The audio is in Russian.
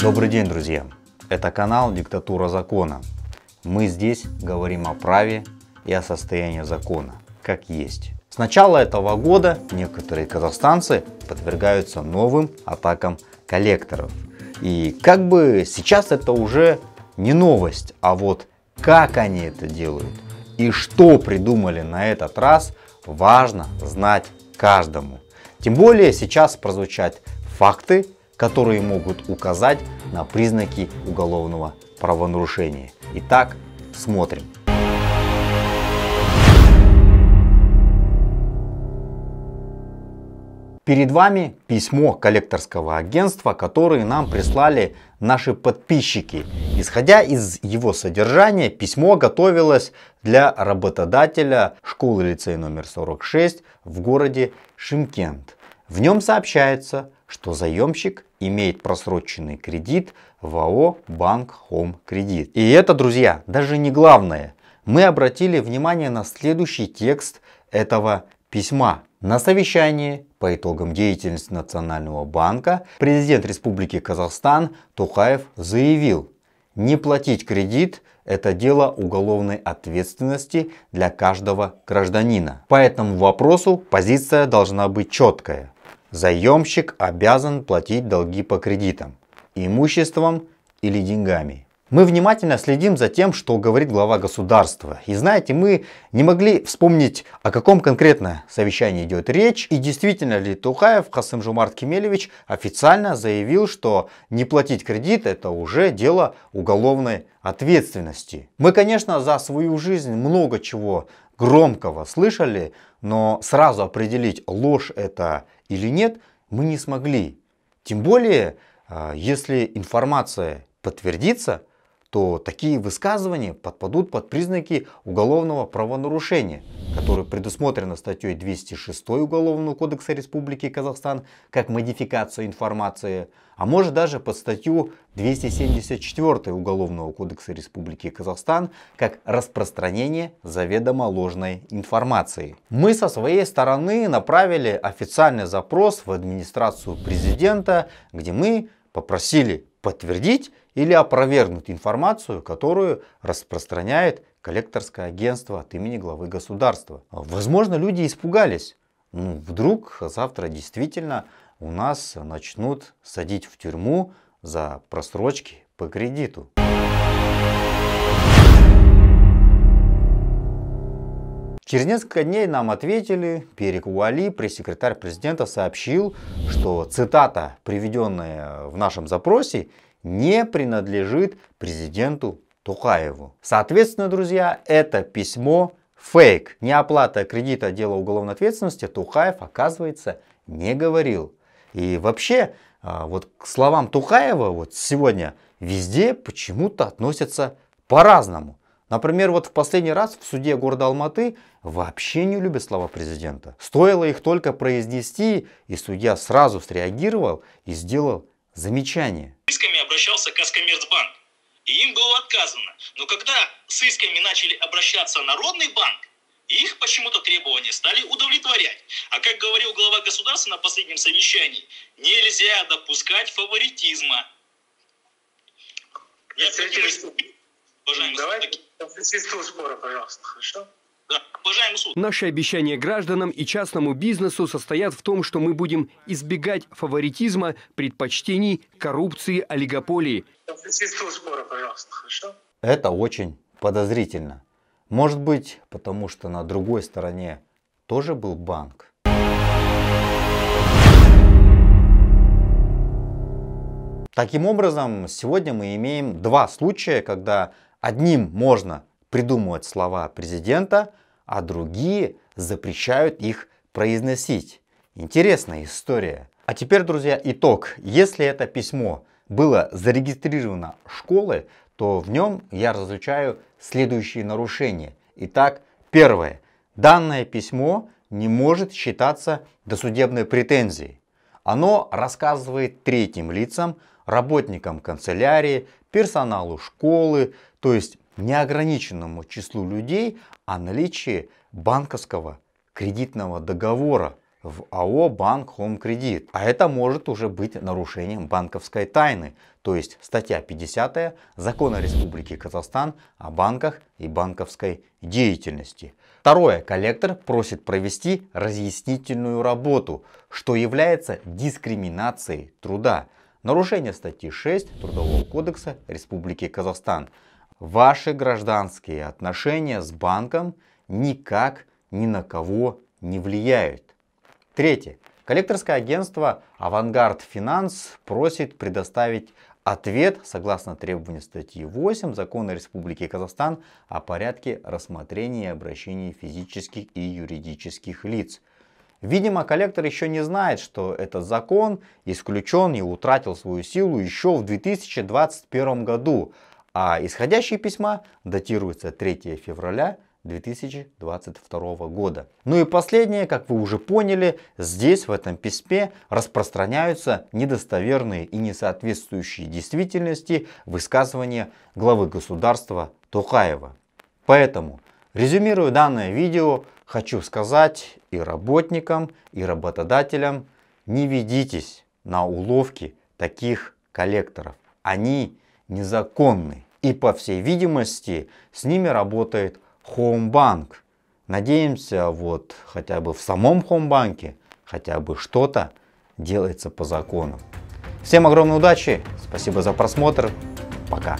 Добрый день, друзья! Это канал «Диктатура закона». Мы здесь говорим о праве и о состоянии закона, как есть. С начала этого года некоторые казахстанцы подвергаются новым атакам коллекторов. И как бы сейчас это уже не новость, а вот как они это делают и что придумали на этот раз, важно знать каждому. Тем более сейчас прозвучат факты которые могут указать на признаки уголовного правонарушения. Итак, смотрим. Перед вами письмо коллекторского агентства, которое нам прислали наши подписчики. Исходя из его содержания, письмо готовилось для работодателя школы лицей номер 46 в городе Шимкент. В нем сообщается, что заемщик имеет просроченный кредит в АО «Банк Home Кредит». И это, друзья, даже не главное. Мы обратили внимание на следующий текст этого письма. На совещании по итогам деятельности Национального банка президент Республики Казахстан Тухаев заявил, не платить кредит – это дело уголовной ответственности для каждого гражданина. По этому вопросу позиция должна быть четкая. Заемщик обязан платить долги по кредитам, имуществом или деньгами. Мы внимательно следим за тем, что говорит глава государства. И знаете, мы не могли вспомнить, о каком конкретно совещании идет речь. И действительно ли Тухаев Хасымжумарт Кемелевич официально заявил, что не платить кредит – это уже дело уголовной ответственности. Мы, конечно, за свою жизнь много чего громкого слышали, но сразу определить, ложь это или нет, мы не смогли. Тем более, а, если информация подтвердится, то такие высказывания подпадут под признаки уголовного правонарушения, которое предусмотрено статьей 206 Уголовного кодекса Республики Казахстан как модификация информации, а может даже под статью 274 Уголовного кодекса Республики Казахстан как распространение заведомо ложной информации. Мы со своей стороны направили официальный запрос в администрацию президента, где мы попросили подтвердить или опровергнуть информацию, которую распространяет коллекторское агентство от имени главы государства. Возможно, люди испугались. Ну, вдруг завтра действительно у нас начнут садить в тюрьму за просрочки по кредиту. Через несколько дней нам ответили, Перик Уали, пресс-секретарь президента, сообщил, что цитата, приведенная в нашем запросе, не принадлежит президенту Тукаеву. Соответственно, друзья, это письмо фейк. Неоплата кредита дела уголовной ответственности Тухаев, оказывается, не говорил. И вообще, а, вот к словам Тухаева вот сегодня везде почему-то относятся по-разному. Например, вот в последний раз в суде города Алматы вообще не любят слова президента. Стоило их только произнести, и судья сразу среагировал и сделал Замечание. С исками обращался Каскоммерцбанк, и им было отказано. Но когда с исками начали обращаться Народный банк, их почему-то требования стали удовлетворять. А как говорил глава государства на последнем совещании, нельзя допускать фаворитизма. Представитель... Давайте по существу спора, пожалуйста, хорошо? Наши обещания гражданам и частному бизнесу состоят в том, что мы будем избегать фаворитизма, предпочтений, коррупции, олигополии. Это очень подозрительно. Может быть, потому что на другой стороне тоже был банк. Таким образом, сегодня мы имеем два случая, когда одним можно придумывают слова президента, а другие запрещают их произносить. Интересная история. А теперь, друзья, итог. Если это письмо было зарегистрировано школы, то в нем я различаю следующие нарушения. Итак, первое. Данное письмо не может считаться досудебной претензией. Оно рассказывает третьим лицам, работникам канцелярии, персоналу школы, то есть неограниченному числу людей о а наличии банковского кредитного договора в АО «Банк Хом Кредит». А это может уже быть нарушением банковской тайны, то есть статья 50 Закона Республики Казахстан о банках и банковской деятельности. Второе. Коллектор просит провести разъяснительную работу, что является дискриминацией труда. Нарушение статьи 6 Трудового кодекса Республики Казахстан Ваши гражданские отношения с банком никак ни на кого не влияют. Третье. Коллекторское агентство «Авангард Финанс» просит предоставить ответ согласно требованию статьи 8 Закона Республики Казахстан о порядке рассмотрения и обращения физических и юридических лиц. Видимо, коллектор еще не знает, что этот закон исключен и утратил свою силу еще в 2021 году, а исходящие письма датируются 3 февраля 2022 года. Ну и последнее, как вы уже поняли, здесь в этом письме распространяются недостоверные и несоответствующие действительности высказывания главы государства Тухаева. Поэтому, резюмируя данное видео, хочу сказать и работникам, и работодателям, не ведитесь на уловки таких коллекторов. Они незаконны. И по всей видимости с ними работает Homebank. Надеемся, вот хотя бы в самом Хомбанке хотя бы что-то делается по закону. Всем огромной удачи, спасибо за просмотр, пока.